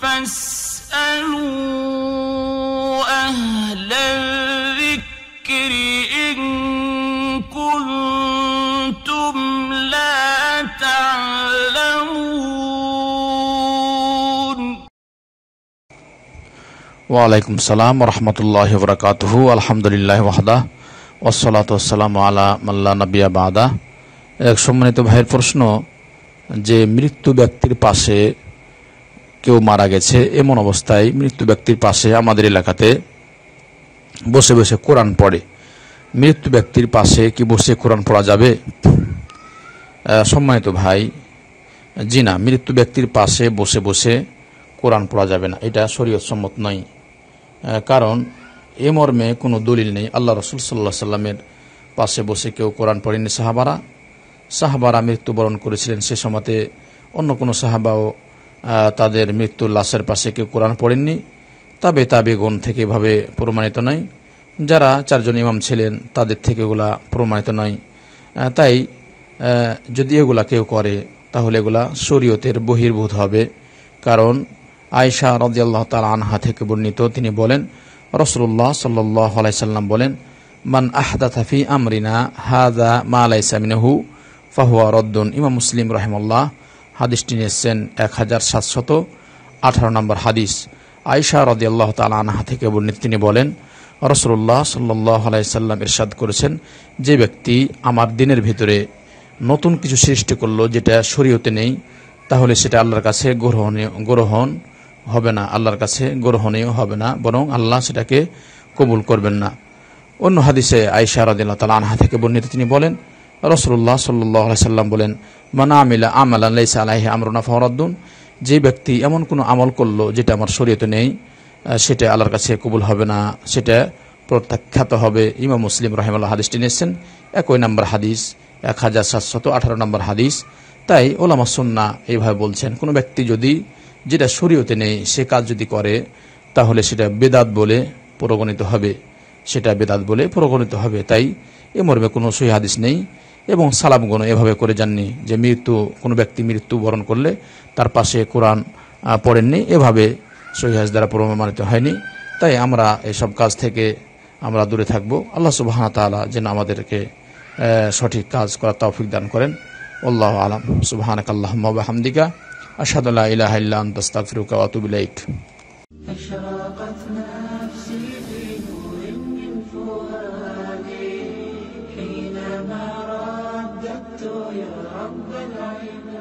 فاسألوا أهل الذكر إن كنتم لا تعلمون وعليكم السلام ورحمة الله وبركاته الحمد لله وحده والصلاة والسلام على من لا نبي بعده এক সম্মানিত ভাইয়ের প্রশ্ন যে মৃত্যু ব্যক্তির পাশে কেউ মারা গেছে এমন অবস্থায় মৃত্যু ব্যক্তির পাশে আমাদের এলাকাতে বসে বসে কোরআন পড়ে মৃত্যু ব্যক্তির পাশে কি বসে কোরআন পড়া যাবে সম্মানিত ভাই জি না মৃত্যু ব্যক্তির পাশে বসে বসে কোরআন পড়া যাবে না এটা শরীয়ত সম্মত নয় কারণ এ মর্মে কোনো দলিল নেই আল্লাহ রসুল সাল্লাহ সাল্লামের পাশে বসে কেউ কোরআন পড়েনি সাহাবারা সাহাবারা মৃত্যুবরণ করেছিলেন সে সময়তে অন্য কোনো সাহাবাও তাদের মৃত্যুর লাশের পাশে কেউ কোরআন পড়েননি তবে তাবেগুন থেকে এভাবে প্রমাণিত নয় যারা চারজন ইমাম ছিলেন তাদের থেকে এগুলা প্রমাণিত নয় তাই যদি এগুলা কেউ করে তাহলে এগুলা শরীয়তের বহির্ভূত হবে কারণ আয়সা রদিয়াল্লাহ তাল আনহা থেকে বর্ণিত তিনি বলেন রসুল্লাহ সাল্লাহ আলাইসাল্লাম বলেন মান আহদা থাফি আমরিনা হাদা মা আলাইসামিনহু ফাহুয়া রদ্দন ইমাম মুসলিম রহমল্লাহ হাদিসটি নিয়েছেন এক হাজার সাতশত আঠারো নম্বর হাদিস আয়সা আল্লাহ তাল আনাহা থেকে বর্ণিত তিনি বলেন রসুল্লাহ সাল্লাহ আলাইসাল্লাম ইরশাদ করেছেন যে ব্যক্তি আমার দিনের ভিতরে নতুন কিছু সৃষ্টি করলো যেটা শরীয়তে নেই তাহলে সেটা আল্লাহর কাছে গ্রহণীয় গ্রহণ হবে না আল্লাহর কাছে গ্রহণীয় হবে না বরং আল্লাহ সেটাকে কবুল করবেন না অন্য হাদিসে আয়সা রদিল্লা তাল আনহা থেকে বর্ণিত তিনি বলেন রসুল্লাহ সাল্লাম বলেন মানা আমিলা আমাল আল্লাহ সালাহি আমরনা ফহরাদ্দুন যে ব্যক্তি এমন কোনো আমল করলো যেটা আমার শরীয়তে নেই সেটা আল্লাহর কাছে কবুল হবে না সেটা প্রত্যাখ্যাত হবে ইমাম মুসলিম রহেমাল্লাহ হাদিসটি নিয়েছেন একই নম্বর হাদিস এক হাজার সাতশত আঠারো নম্বর হাদিস তাই ওলামা সন্না এইভাবে বলছেন কোনো ব্যক্তি যদি যেটা শরীয়তে নেই সে কাজ যদি করে তাহলে সেটা বেদাত বলে প্রগণিত হবে সেটা বেদাত বলে প্রগণিত হবে তাই এ মর্মে কোনো সহি হাদিস নেই এবং সালাম গণ এভাবে করে যাননি যে মৃত্যু কোনো ব্যক্তি মৃত্যুবরণ করলে তার পাশে কোরআন পড়েননি এভাবে সহিহাজ দ্বারা প্রমাণিত হয়নি তাই আমরা এসব কাজ থেকে আমরা দূরে থাকব আল্লাহ সুবাহ তালা যেন আমাদেরকে সঠিক কাজ করার তৌফিক দান করেন আল্লাহ আলম সুবাহানক আল্লাহ হামদিকা আসাদুল্লাহ ইলাহ ইল্লা نفسي من فؤادي رب العباد